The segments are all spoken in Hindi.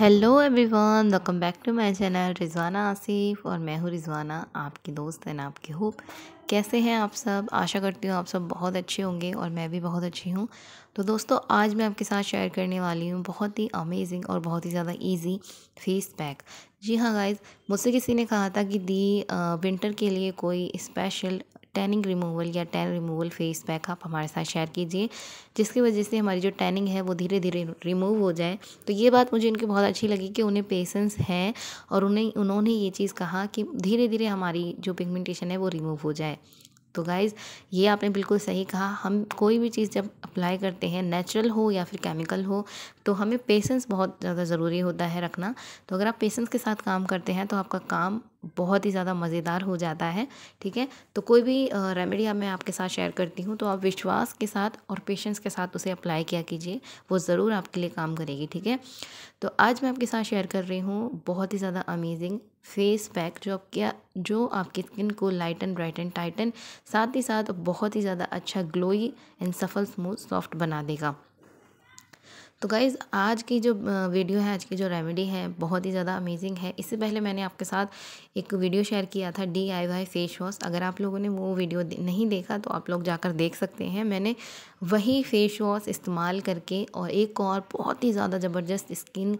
hello everyone welcome back to my channel Rizwana Asif और मैं हूँ रिजवाना आपकी दोस्त एंड आपकी होप कैसे हैं आप सब आशा करती हूँ आप सब बहुत अच्छे होंगे और मैं भी बहुत अच्छी हूँ तो दोस्तों आज मैं आपके साथ शेयर करने वाली हूँ बहुत ही अमेजिंग और बहुत ही ज़्यादा इजी फेस पैक जी हाँ गाइज मुझसे किसी ने कहा था कि दी विंटर के लिए कोई स्पेशल टैनिंग रिमूवल या टैन रिमूवल फेस पैक आप हमारे साथ शेयर कीजिए जिसकी वजह से हमारी जो टैनिंग है वो धीरे धीरे रिमूव हो जाए तो ये बात मुझे इनकी बहुत अच्छी लगी कि उन्हें पेशेंस है और उन्हें उन्होंने ये चीज़ कहा कि धीरे धीरे हमारी जो पिगमेंटेशन है वो रिमूव हो जाए तो गाइज़ ये आपने बिल्कुल सही कहा हम कोई भी चीज़ जब अप्लाई करते हैं नेचुरल हो या फिर केमिकल हो तो हमें पेशेंस बहुत ज़्यादा ज़रूरी होता है रखना तो अगर आप पेशेंस के साथ काम करते हैं तो आपका काम बहुत ही ज़्यादा मज़ेदार हो जाता है ठीक है तो कोई भी रेमेडी अब मैं आपके साथ शेयर करती हूँ तो आप विश्वास के साथ और पेशेंस के साथ उसे अप्लाई किया कीजिए वो ज़रूर आपके लिए काम करेगी ठीक है तो आज मैं आपके साथ शेयर कर रही हूँ बहुत ही ज़्यादा अमेजिंग फेस पैक जो आपके जो आपकी स्किन को light and bright and tighten साथ ही साथ बहुत ही ज़्यादा अच्छा ग्लोई एंड सफल स्मूथ सॉफ्ट बना देगा तो गाइज़ आज की जो वीडियो है आज की जो रेमेडी है बहुत ही ज़्यादा अमेजिंग है इससे पहले मैंने आपके साथ एक वीडियो शेयर किया था D I Y face wash अगर आप लोगों ने वो वीडियो नहीं देखा तो आप लोग जाकर देख सकते हैं मैंने वही फेस वॉश इस्तेमाल करके और एक और बहुत ही ज़्यादा ज़बरदस्त स्किन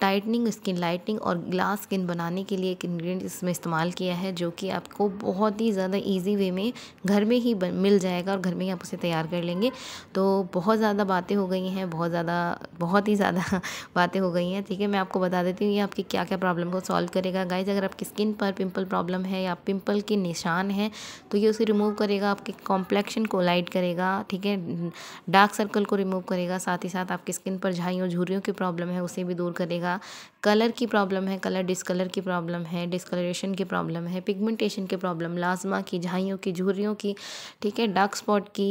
टाइटनिंग स्किन लाइटनिंग और ग्लास स्किन बनाने के लिए एक इन्ग्रीडियंट इसमें इस्तेमाल किया है जो कि आपको बहुत ही ज़्यादा ईजी वे में घर में ही मिल जाएगा और घर में ही आप उसे तैयार कर लेंगे तो बहुत ज़्यादा बातें हो गई हैं बहुत ज़्यादा बहुत ही ज़्यादा बातें हो गई हैं ठीक है मैं आपको बता देती हूँ ये आपकी क्या क्या प्रॉब्लम को सॉल्व करेगा गाइज अगर आपकी स्किन पर पिंपल प्रॉब्लम है या पिंपल के निशान है तो ये उसे रिमूव करेगा आपके कॉम्प्लेक्शन को लाइट करेगा ठीक है डार्क सर्कल को रिमूव करेगा साथ ही साथ आपकी स्किन पर झाइयों झुरियों की प्रॉब्लम है उसे भी दूर करेगा कलर की प्रॉब्लम है कलर डिसकलर की प्रॉब्लम है डिसकलरेशन की प्रॉब्लम है पिगमेंटेशन की प्रॉब्लम लाजमा की झाइयों की झुरियों की ठीक है डार्क स्पॉट की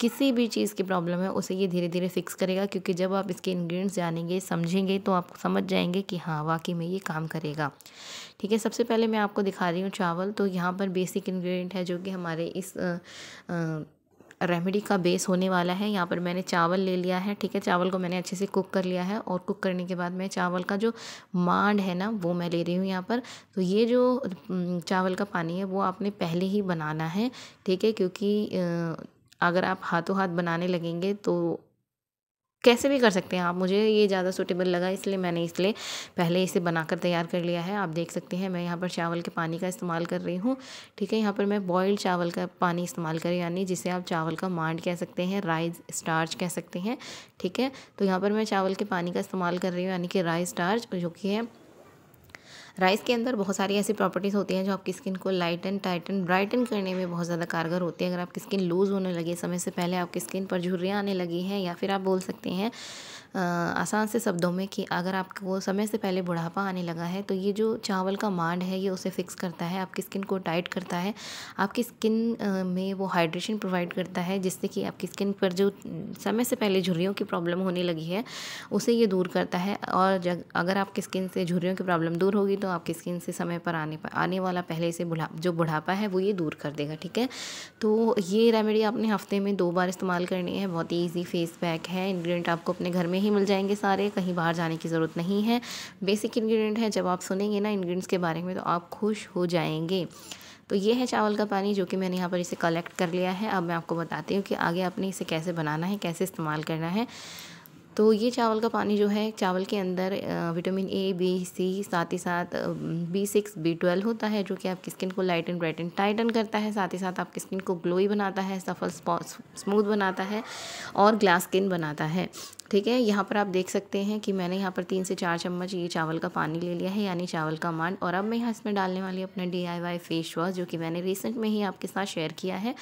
किसी भी चीज़ की प्रॉब्लम है उसे ये धीरे धीरे फिक्स करेगा क्योंकि जब आप इसके इंग्रेडिएंट्स जानेंगे समझेंगे तो आप समझ जाएंगे कि हाँ वाकई में ये काम करेगा ठीक है सबसे पहले मैं आपको दिखा रही हूँ चावल तो यहाँ पर बेसिक इंग्रेडिएंट है जो कि हमारे इस आ, आ, रेमेडी का बेस होने वाला है यहाँ पर मैंने चावल ले लिया है ठीक है चावल को मैंने अच्छे से कुक कर लिया है और कुक करने के बाद मैं चावल का जो मांड है ना वो मैं ले रही हूँ यहाँ पर तो ये जो चावल का पानी है वो आपने पहले ही बनाना है ठीक है क्योंकि अगर आप हाथों हाथ बनाने लगेंगे तो कैसे भी कर सकते हैं आप मुझे ये ज़्यादा सूटेबल लगा इसलिए मैंने इसलिए पहले इसे बनाकर तैयार कर लिया है आप देख सकते हैं मैं यहाँ पर चावल के पानी का इस्तेमाल कर रही हूँ ठीक है यहाँ पर मैं बॉयल्ड चावल का पानी इस्तेमाल कर यानी जिसे आप चावल का मांड कह सकते हैं राइस स्टार्च कह सकते हैं ठीक है तो यहाँ पर मैं चावल के पानी का इस्तेमाल कर रही हूँ यानी कि राइस स्टार्च जो कि है राइस के अंदर बहुत सारी ऐसी प्रॉपर्टीज़ होती हैं जो आपकी स्किन को लाइटन टाइटन ब्राइटन करने में बहुत ज़्यादा कारगर होती है अगर आपकी स्किन लूज़ होने लगी समय से पहले आपकी स्किन पर झुर्रियाँ आने लगी हैं या फिर आप बोल सकते हैं आसान से शब्दों में कि अगर आपको समय से पहले बुढ़ापा आने लगा है तो ये जो चावल का मांड है ये उसे फिक्स करता है आपकी स्किन को टाइट करता है आपकी स्किन में वो हाइड्रेशन प्रोवाइड करता है जिससे कि आपकी स्किन पर जो समय से पहले झुर्रियों की प्रॉब्लम होने लगी है उसे ये दूर करता है और अगर आपकी स्किन से झुर्रियों की प्रॉब्लम दूर होगी तो आपकी स्किन से समय पर आने पर आने वाला पहले से बुढ़ा जो बुढ़ापा है वो ये दूर कर देगा ठीक है तो ये रेमेडी आपने हफ्ते में दो बार इस्तेमाल करनी है बहुत ही ईजी फेस पैक है इन्ग्रीडियंट आपको अपने घर में में ही मिल जाएंगे सारे कहीं बाहर जाने की ज़रूरत नहीं है बेसिक इन्ग्रीडियंट है जब आप सुनेंगे ना इन्ग्रीडियंट्स के बारे में तो आप खुश हो जाएंगे तो ये है चावल का पानी जो कि मैंने यहाँ पर इसे कलेक्ट कर लिया है अब मैं आपको बताती हूँ कि आगे आपने इसे कैसे बनाना है कैसे इस्तेमाल करना है तो ये चावल का पानी जो है चावल के अंदर विटामिन ए बी सी साथ ही साथ बी सिक्स बी ट्वेल्व होता है जो कि आपकी स्किन को light and bright and tighten करता है साथ ही साथ आपकी स्किन को ग्लोई बनाता है सफल स्मूथ बनाता है और ग्लास स्किन बनाता है ठीक है यहाँ पर आप देख सकते हैं कि मैंने यहाँ पर तीन से चार चम्मच ये चावल का पानी ले लिया है यानी चावल का मांड और अब मैं यहाँ इसमें डालने वाली अपना डी फेस वॉश जो कि मैंने रिसेंट में ही आपके साथ शेयर किया है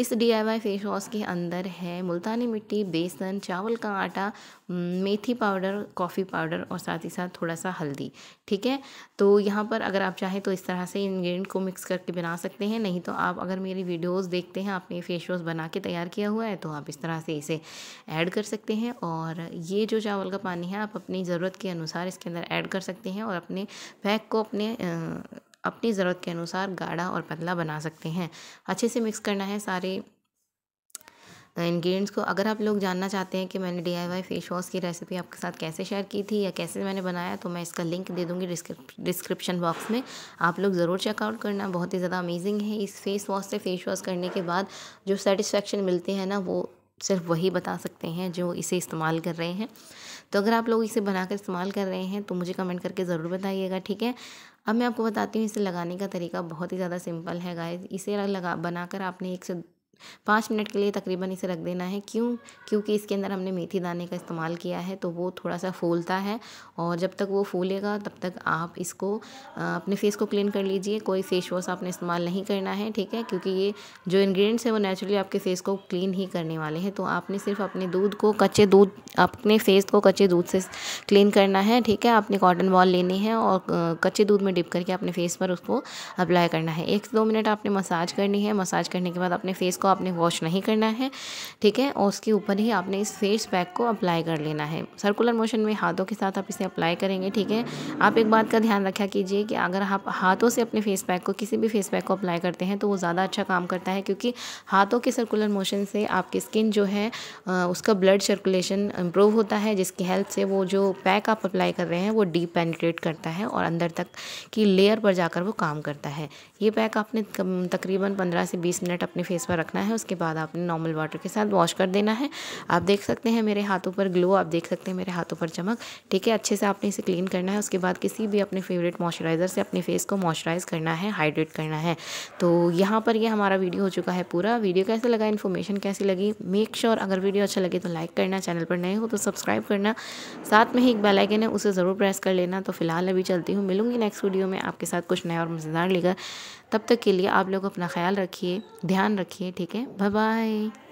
इस डी फेस वॉश के अंदर है मुल्तानी मिट्टी बेसन चावल का आटा मेथी पाउडर कॉफ़ी पाउडर और साथ ही साथ थोड़ा सा हल्दी ठीक है तो यहाँ पर अगर आप चाहें तो इस तरह से इन्ग्रीडियंट को मिक्स करके बना सकते हैं नहीं तो आप अगर मेरी वीडियोस देखते हैं आपने फेस वॉश बना के तैयार किया हुआ है तो आप इस तरह से इसे ऐड कर सकते हैं और और ये जो चावल का पानी है आप अपनी ज़रूरत के अनुसार इसके अंदर ऐड कर सकते हैं और अपने पैक को अपने अपनी ज़रूरत के अनुसार गाढ़ा और पतला बना सकते हैं अच्छे से मिक्स करना है सारे इन्ग्रीडियंट्स को अगर आप लोग जानना चाहते हैं कि मैंने D I Y face wash की रेसिपी आपके साथ कैसे शेयर की थी या कैसे मैंने बनाया तो मैं इसका लिंक दे दूँगी डिस्क्रिप्शन बॉक्स में आप लोग ज़रूर चेकआउट करना बहुत ही ज़्यादा अमेजिंग है इस फेस वॉश से फेस वॉश करने के बाद जो सेटिस्फेक्शन मिलते हैं ना वो सिर्फ वही बता सकते हैं जो इसे इस्तेमाल कर रहे हैं तो अगर आप लोग इसे बनाकर इस्तेमाल कर रहे हैं तो मुझे कमेंट करके ज़रूर बताइएगा ठीक है अब मैं आपको बताती हूँ इसे लगाने का तरीका बहुत ही ज़्यादा सिंपल है गाय इसे लगा बनाकर आपने एक से पाँच मिनट के लिए तकरीबन इसे रख देना है क्यों क्योंकि इसके अंदर हमने मेथी दाने का इस्तेमाल किया है तो वो थोड़ा सा फूलता है और जब तक वो फूलेगा तब तक आप इसको अपने फेस को क्लीन कर लीजिए कोई फेस वॉश आपने इस्तेमाल नहीं करना है ठीक है क्योंकि ये जो इन्ग्रीडियंट्स हैं वो नेचुरली आपके फेस को क्लीन ही करने वाले हैं तो आपने सिर्फ अपने दूध को कच्चे दूध अपने फेस को कच्चे दूध से क्लीन करना है ठीक है आपने कॉटन बॉल लेनी है और कच्चे दूध में डिप करके अपने फेस पर उसको अप्लाई करना है एक दो मिनट आपने मसाज करनी है मसाज करने के बाद अपने फेस को आपने वॉश नहीं करना है ठीक है और उसके ऊपर ही आपने इस फेस पैक को अप्लाई कर लेना है सर्कुलर मोशन में हाथों के साथ आप इसे अप्लाई करेंगे ठीक है आप एक बात का ध्यान रखा कीजिए कि अगर आप हाथों से अपने फेस पैक को किसी भी फेस पैक को अप्लाई करते हैं तो वो ज़्यादा अच्छा काम करता है क्योंकि हाथों के सर्कुलर मोशन से आपकी स्किन जो है उसका ब्लड सर्कुलेशन इम्प्रूव होता है जिसकी हेल्प से वो जो पैक आप अप्लाई कर रहे हैं वो डीप पेनिट्रेट करता है और अंदर तक की लेयर पर जाकर वो काम करता है ये पैक आपने तकरीबन पंद्रह से बीस मिनट अपने फेस पर रखना रखना है उसके बाद आपने नॉर्मल वाटर के साथ वॉश कर देना है आप देख सकते हैं मेरे हाथों पर ग्लो आप देख सकते हैं मेरे हाथों पर चमक ठीक है अच्छे से आपने इसे क्लीन करना है उसके बाद किसी भी अपने फेवरेट मॉइस्चराइज़र से अपने फेस को मॉइस्चराइज़ करना है हाइड्रेट करना है तो यहाँ पर यह हमारा वीडियो हो चुका है पूरा वीडियो कैसे लगा इन्फॉर्मेशन कैसी लगी मेक श्योर sure, अगर वीडियो अच्छा लगे तो लाइक करना चैनल पर नए हो तो सब्सक्राइब करना साथ में ही एक बेलाइकन है उसे ज़रूर प्रेस कर लेना तो फिलहाल अभी चलती हूँ मिलूंगी नेक्स्ट वीडियो में आपके साथ कुछ नया और मज़ेदार लेकर तब तक के लिए आप लोग अपना ख्याल रखिए ध्यान रखिए ठीक ठीक है बाय बाय